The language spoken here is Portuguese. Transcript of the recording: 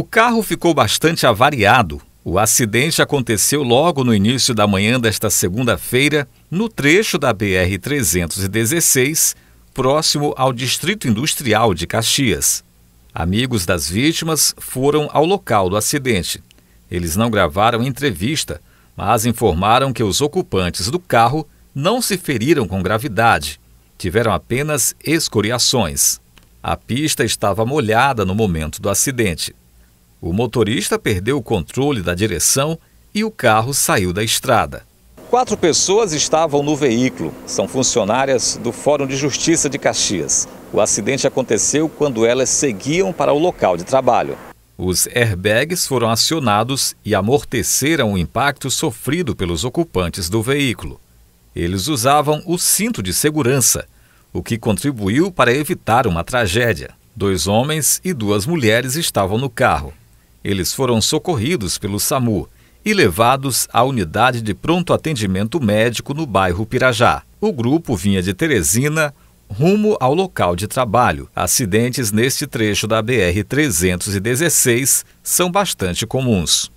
O carro ficou bastante avariado. O acidente aconteceu logo no início da manhã desta segunda-feira, no trecho da BR-316, próximo ao Distrito Industrial de Caxias. Amigos das vítimas foram ao local do acidente. Eles não gravaram entrevista, mas informaram que os ocupantes do carro não se feriram com gravidade, tiveram apenas escoriações. A pista estava molhada no momento do acidente. O motorista perdeu o controle da direção e o carro saiu da estrada. Quatro pessoas estavam no veículo. São funcionárias do Fórum de Justiça de Caxias. O acidente aconteceu quando elas seguiam para o local de trabalho. Os airbags foram acionados e amorteceram o impacto sofrido pelos ocupantes do veículo. Eles usavam o cinto de segurança, o que contribuiu para evitar uma tragédia. Dois homens e duas mulheres estavam no carro. Eles foram socorridos pelo SAMU e levados à unidade de pronto atendimento médico no bairro Pirajá. O grupo vinha de Teresina rumo ao local de trabalho. Acidentes neste trecho da BR 316 são bastante comuns.